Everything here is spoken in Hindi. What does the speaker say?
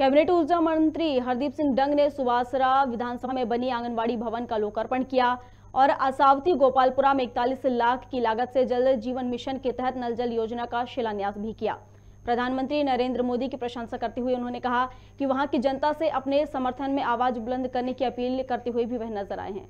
कैबिनेट ऊर्जा मंत्री हरदीप सिंह डंग ने सुबासरा विधानसभा में बनी आंगनबाड़ी भवन का लोकार्पण किया और असावती गोपालपुरा में इकतालीस लाख की लागत से जल जीवन मिशन के तहत नल जल योजना का शिलान्यास भी किया प्रधानमंत्री नरेंद्र मोदी की प्रशंसा करते हुए उन्होंने कहा कि वहां की जनता से अपने समर्थन में आवाज बुलंद करने की अपील करते हुए भी वह नजर आए हैं